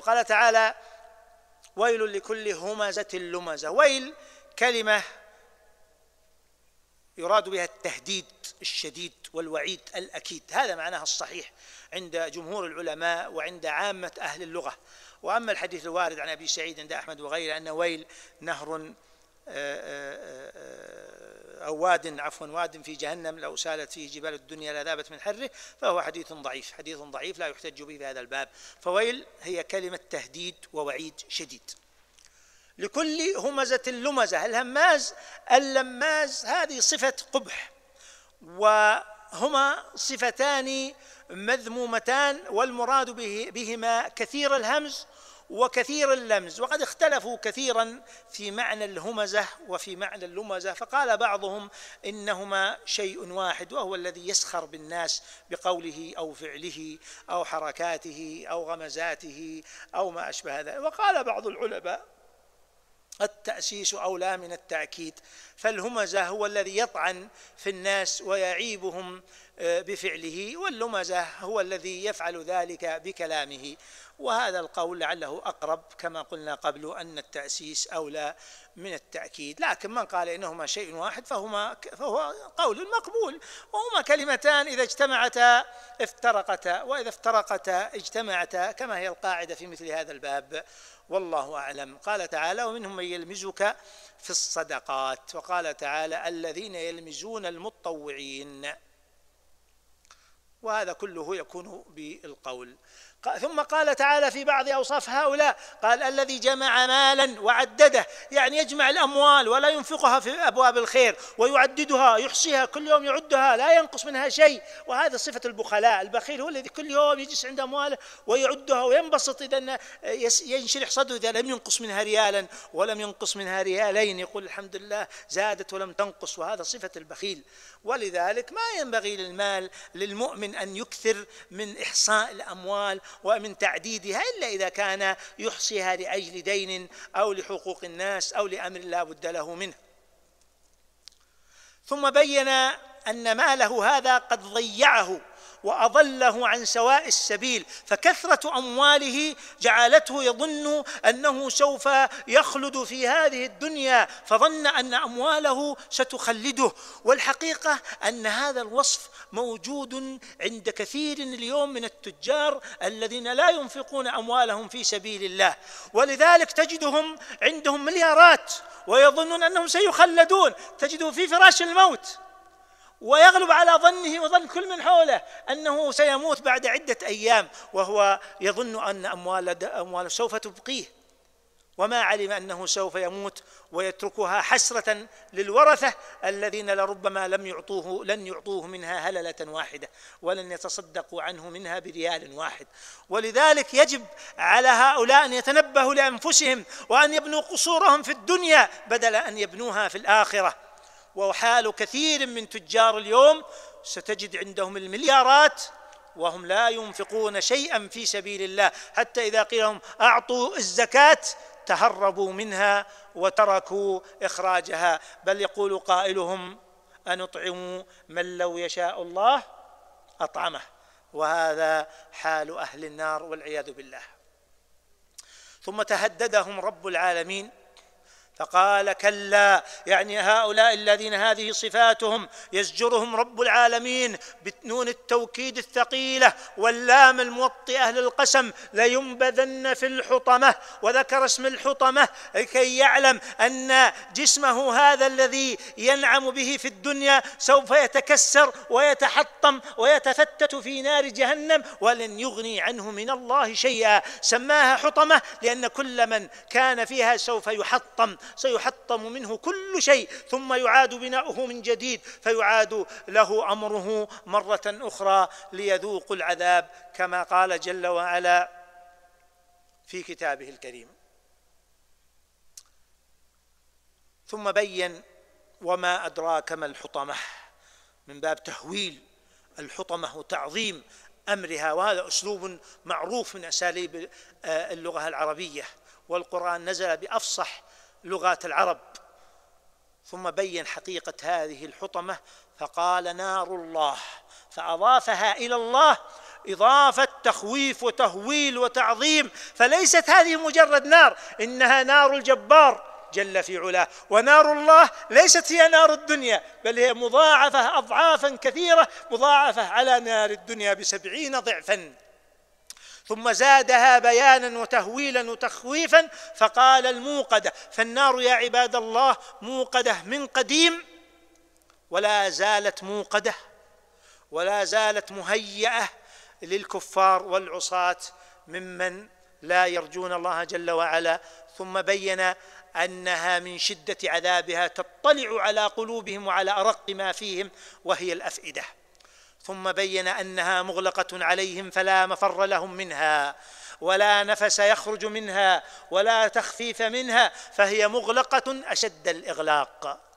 وقال تعالى ويل لكل همزة لمزة ويل كلمة يراد بها التهديد الشديد والوعيد الأكيد هذا معناها الصحيح عند جمهور العلماء وعند عامة أهل اللغة وأما الحديث الوارد عن أبي سعيد عند أحمد وغيره أن ويل نهر آآ آه، آآ آه، آه، أو واد عفوا واد في جهنم لو سالت فيه جبال الدنيا لذابت من حره فهو حديث ضعيف حديث ضعيف لا يحتج به في هذا الباب فويل هي كلمة تهديد ووعيد شديد لكل همزة لمزة الهماز اللماز هذه صفة قبح وهما صفتان مذمومتان والمراد به بهما كثير الهمز وكثير اللمز وقد اختلفوا كثيرا في معنى الهمزة وفي معنى اللمزة فقال بعضهم إنهما شيء واحد وهو الذي يسخر بالناس بقوله أو فعله أو حركاته أو غمزاته أو ما أشبه ذلك وقال بعض العلماء التأسيس أولى من التأكيد فالهمزة هو الذي يطعن في الناس ويعيبهم بفعله واللمزة هو الذي يفعل ذلك بكلامه وهذا القول لعله أقرب كما قلنا قبل أن التأسيس أولى من التأكيد لكن من قال إنهما شيء واحد فهما فهو قول مقبول وهما كلمتان إذا اجتمعتا افترقتا وإذا افترقتا اجتمعتا كما هي القاعدة في مثل هذا الباب والله أعلم قال تعالى ومنهم من يلمزك في الصدقات وقال تعالى الذين يلمزون المطوعين وهذا كله يكون بالقول ثم قال تعالى في بعض اوصاف هؤلاء قال الذي جمع مالا وعدده يعني يجمع الاموال ولا ينفقها في ابواب الخير ويعددها يحصيها كل يوم يعدها لا ينقص منها شيء وهذا صفه البخلاء البخيل هو الذي كل يوم يجلس عند امواله ويعدها وينبسط اذا ينشرح صدره اذا لم ينقص منها ريالا ولم ينقص منها ريالين يقول الحمد لله زادت ولم تنقص وهذا صفه البخيل ولذلك ما ينبغي للمال للمؤمن ان يكثر من احصاء الاموال ومن تعديدها إلا إذا كان يحصيها لأجل دين أو لحقوق الناس أو لأمر لا بد له منه ثم بين أن ماله هذا قد ضيعه واضله عن سواء السبيل فكثره امواله جعلته يظن انه سوف يخلد في هذه الدنيا فظن ان امواله ستخلده والحقيقه ان هذا الوصف موجود عند كثير اليوم من التجار الذين لا ينفقون اموالهم في سبيل الله ولذلك تجدهم عندهم مليارات ويظنون انهم سيخلدون تجدوا في فراش الموت ويغلب على ظنه وظن كل من حوله انه سيموت بعد عده ايام وهو يظن ان اموال امواله سوف تبقيه وما علم انه سوف يموت ويتركها حسره للورثه الذين لربما لم يعطوه لن يعطوه منها هلله واحده ولن يتصدقوا عنه منها بريال واحد ولذلك يجب على هؤلاء ان يتنبهوا لانفسهم وان يبنوا قصورهم في الدنيا بدل ان يبنوها في الاخره وحال كثير من تجار اليوم ستجد عندهم المليارات وهم لا ينفقون شيئا في سبيل الله حتى اذا قيل لهم اعطوا الزكاه تهربوا منها وتركوا اخراجها بل يقول قائلهم انطعم من لو يشاء الله اطعمه وهذا حال اهل النار والعياذ بالله ثم تهددهم رب العالمين فقال كلا يعني هؤلاء الذين هذه صفاتهم يزجرهم رب العالمين بنون التوكيد الثقيله واللام الموطئه للقسم لينبذن في الحطمه وذكر اسم الحطمه لكي يعلم ان جسمه هذا الذي ينعم به في الدنيا سوف يتكسر ويتحطم ويتفتت في نار جهنم ولن يغني عنه من الله شيئا سماها حطمه لان كل من كان فيها سوف يحطم سيحطم منه كل شيء ثم يعاد بناؤه من جديد فيعاد له امره مره اخرى ليذوقوا العذاب كما قال جل وعلا في كتابه الكريم ثم بين وما ادراك ما الحطمه من باب تهويل الحطمه وتعظيم امرها وهذا اسلوب معروف من اساليب آه، اللغه العربيه والقران نزل بافصح لغات العرب ثم بين حقيقة هذه الحطمة فقال نار الله فأضافها إلى الله إضافة تخويف وتهويل وتعظيم فليست هذه مجرد نار إنها نار الجبار جل في علاه ونار الله ليست هي نار الدنيا بل هي مضاعفة أضعافا كثيرة مضاعفة على نار الدنيا بسبعين ضعفا ثم زادها بيانا وتهويلا وتخويفا فقال الموقده فالنار يا عباد الله موقده من قديم ولا زالت موقده ولا زالت مهيئه للكفار والعصاه ممن لا يرجون الله جل وعلا ثم بين انها من شده عذابها تطلع على قلوبهم وعلى ارق ما فيهم وهي الافئده ثم بين انها مغلقه عليهم فلا مفر لهم منها ولا نفس يخرج منها ولا تخفيف منها فهي مغلقه اشد الاغلاق